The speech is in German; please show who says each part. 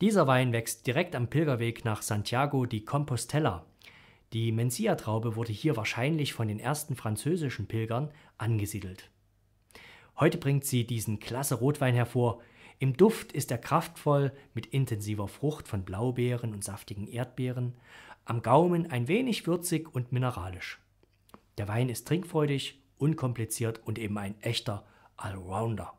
Speaker 1: Dieser Wein wächst direkt am Pilgerweg nach Santiago de Compostela. Die Mencia-Traube wurde hier wahrscheinlich von den ersten französischen Pilgern angesiedelt. Heute bringt sie diesen klasse Rotwein hervor. Im Duft ist er kraftvoll mit intensiver Frucht von Blaubeeren und saftigen Erdbeeren, am Gaumen ein wenig würzig und mineralisch. Der Wein ist trinkfreudig, unkompliziert und eben ein echter Allrounder.